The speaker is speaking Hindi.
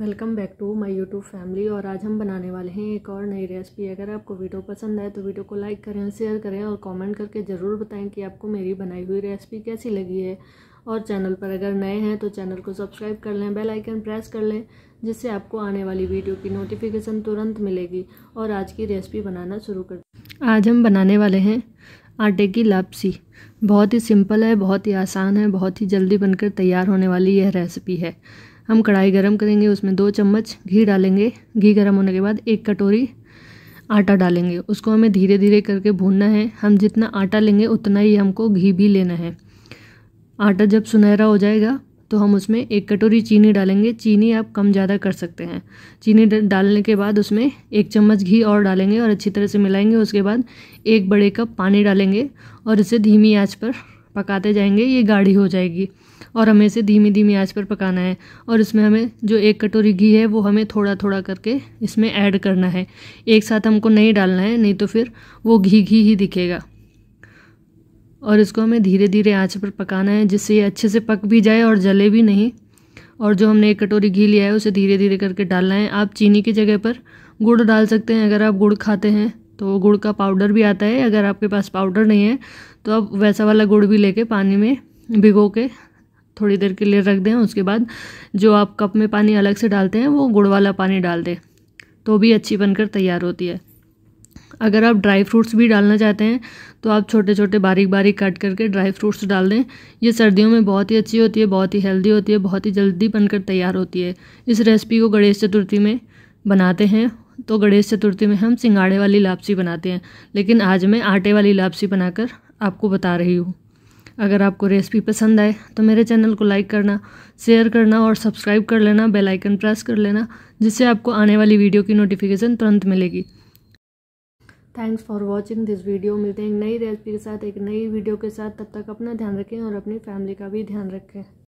welcome back to my YouTube family और आज हम बनाने वाले हैं एक और नई रेसिपी अगर आपको वीडियो पसंद आए तो वीडियो को लाइक करें शेयर करें और कमेंट करके ज़रूर बताएं कि आपको मेरी बनाई हुई रेसिपी कैसी लगी है और चैनल पर अगर नए हैं तो चैनल को सब्सक्राइब कर लें बेल आइकन प्रेस कर लें जिससे आपको आने वाली वीडियो की नोटिफिकेशन तुरंत मिलेगी और आज की रेसिपी बनाना शुरू कर आज हम बनाने वाले हैं आटे की लापसी बहुत ही सिंपल है बहुत ही आसान है बहुत ही जल्दी बनकर तैयार होने वाली यह रेसिपी है हम कढ़ाई गरम करेंगे उसमें दो चम्मच घी डालेंगे घी गरम होने के बाद एक कटोरी आटा डालेंगे उसको हमें धीरे धीरे करके भूनना है हम जितना आटा लेंगे उतना ही हमको घी भी लेना है आटा जब सुनहरा हो जाएगा तो हम उसमें एक कटोरी चीनी डालेंगे चीनी आप कम ज़्यादा कर सकते हैं चीनी डालने के बाद उसमें एक चम्मच घी और डालेंगे और अच्छी तरह से मिलाएंगे उसके बाद एक बड़े कप पानी डालेंगे और इसे धीमी आँच पर पकाते जाएंगे ये गाढ़ी हो जाएगी और हमें इसे धीमी धीमी आँच पर पकाना है और इसमें हमें जो एक कटोरी घी है वो हमें थोड़ा थोड़ा करके इसमें ऐड करना है एक साथ हमको नहीं डालना है नहीं तो फिर वो घी घी ही दिखेगा और इसको हमें धीरे धीरे आंच पर पकाना है जिससे ये अच्छे से पक भी जाए और जले भी नहीं और जो हमने एक कटोरी घी लिया है उसे धीरे धीरे करके डालना है आप चीनी की जगह पर गुड़ डाल सकते हैं अगर आप गुड़ खाते हैं तो गुड़ का पाउडर भी आता है अगर आपके पास पाउडर नहीं है तो आप वैसा वाला गुड़ भी लेके पानी में भिगो के थोड़ी देर के लिए रख दें उसके बाद जो आप कप में पानी अलग से डालते हैं वो गुड़ वाला पानी डाल दें तो भी अच्छी बनकर तैयार होती है अगर आप ड्राई फ्रूट्स भी डालना चाहते हैं तो आप छोटे छोटे बारीक बारीक कट करके ड्राई फ्रूट्स डाल दें ये सर्दियों में बहुत ही अच्छी होती है बहुत ही हेल्दी होती है बहुत ही जल्दी बनकर तैयार होती है इस रेसिपी को गणेश चतुर्थी में बनाते हैं तो गणेश चतुर्थी में हम सिंगाड़े वाली लापसी बनाते हैं लेकिन आज मैं आटे वाली लापसी बनाकर आपको बता रही हूँ अगर आपको रेसिपी पसंद आए तो मेरे चैनल को लाइक करना शेयर करना और सब्सक्राइब कर लेना बेल आइकन प्रेस कर लेना जिससे आपको आने वाली वीडियो की नोटिफिकेशन तुरंत मिलेगी thanks for watching this video मिलते हैं एक नई रेसिपी के साथ एक नई वीडियो के साथ तब तक अपना ध्यान रखें और अपनी फैमिली का भी ध्यान रखें